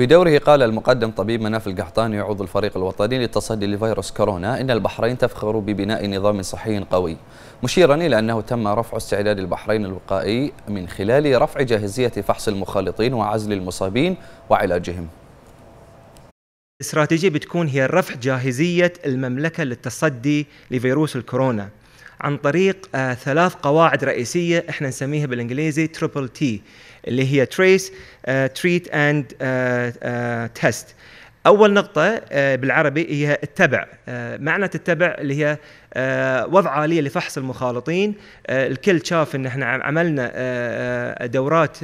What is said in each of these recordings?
بدوره قال المقدم طبيب مناف القحطاني عضو الفريق الوطني للتصدي لفيروس كورونا إن البحرين تفخر ببناء نظام صحي قوي مشيرا إلى أنه تم رفع استعداد البحرين الوقائي من خلال رفع جاهزية فحص المخالطين وعزل المصابين وعلاجهم استراتيجية بتكون هي رفع جاهزية المملكة للتصدي لفيروس الكورونا عن طريق آه ثلاث قواعد رئيسيه احنا نسميها بالانجليزي تريبل تي اللي هي تريس تريت اند تيست اول نقطه آه بالعربي هي اتبع آه معنى تتبع اللي هي آه وضع آلية لفحص المخالطين آه، الكل شاف ان احنا عملنا آه، آه، دورات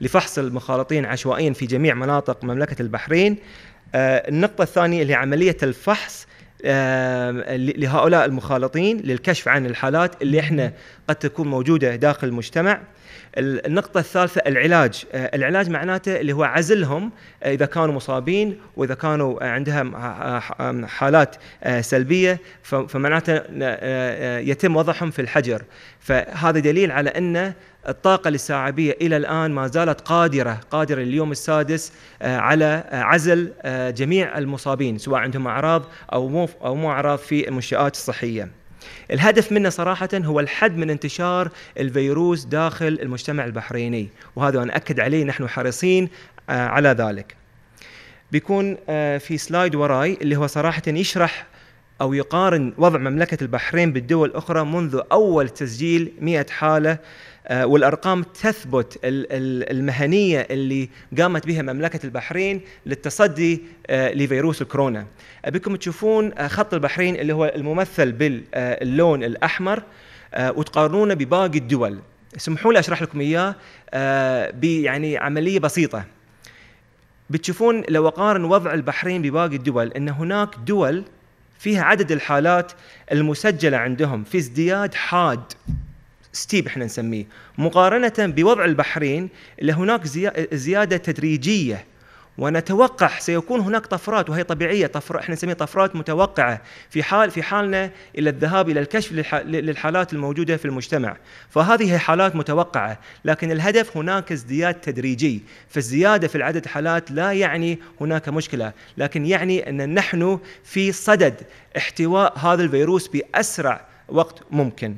لفحص المخالطين عشوائيا في جميع مناطق مملكه البحرين النقطه الثانيه اللي هي عمليه الفحص لهؤلاء المخالطين للكشف عن الحالات اللي احنا قد تكون موجوده داخل المجتمع. النقطة الثالثة العلاج، آه، العلاج معناته اللي هو عزلهم آه، إذا كانوا مصابين وإذا كانوا عندها حالات آه، سلبية فمعناته يتم وضعهم في الحجر، فهذا دليل على أن الطاقة الاستيعابية إلى الآن ما زالت قادرة قادرة لليوم السادس آه، على آه، عزل آه، جميع المصابين سواء عندهم أعراض أو مو أو مو أعراض في المنشآت الصحية. الهدف منه صراحة هو الحد من انتشار الفيروس داخل المجتمع البحريني وهذا أنا أكد عليه نحن حريصين على ذلك بيكون في سلايد وراي اللي هو صراحة يشرح أو يقارن وضع مملكة البحرين بالدول الأخرى منذ أول تسجيل 100 حالة آه، والأرقام تثبت المهنية اللي قامت بها مملكة البحرين للتصدي آه، لفيروس الكورونا أبيكم تشوفون آه، خط البحرين اللي هو الممثل باللون الأحمر وتقارنونه بباقي الدول اسمحوا لي أشرح لكم إياه يعني عملية بسيطة بتشوفون لو أقارن وضع البحرين بباقي الدول أن هناك دول فيها عدد الحالات المسجله عندهم في ازدياد حاد ستيب احنا نسميه مقارنه بوضع البحرين اللي هناك زياده تدريجيه ونتوقع سيكون هناك طفرات وهي طبيعيه طفر احنا نسميها طفرات متوقعه في حال في حالنا الى الذهاب الى الكشف للحالات الموجوده في المجتمع، فهذه حالات متوقعه، لكن الهدف هناك ازدياد تدريجي، فالزياده في العدد حالات لا يعني هناك مشكله، لكن يعني ان نحن في صدد احتواء هذا الفيروس باسرع وقت ممكن.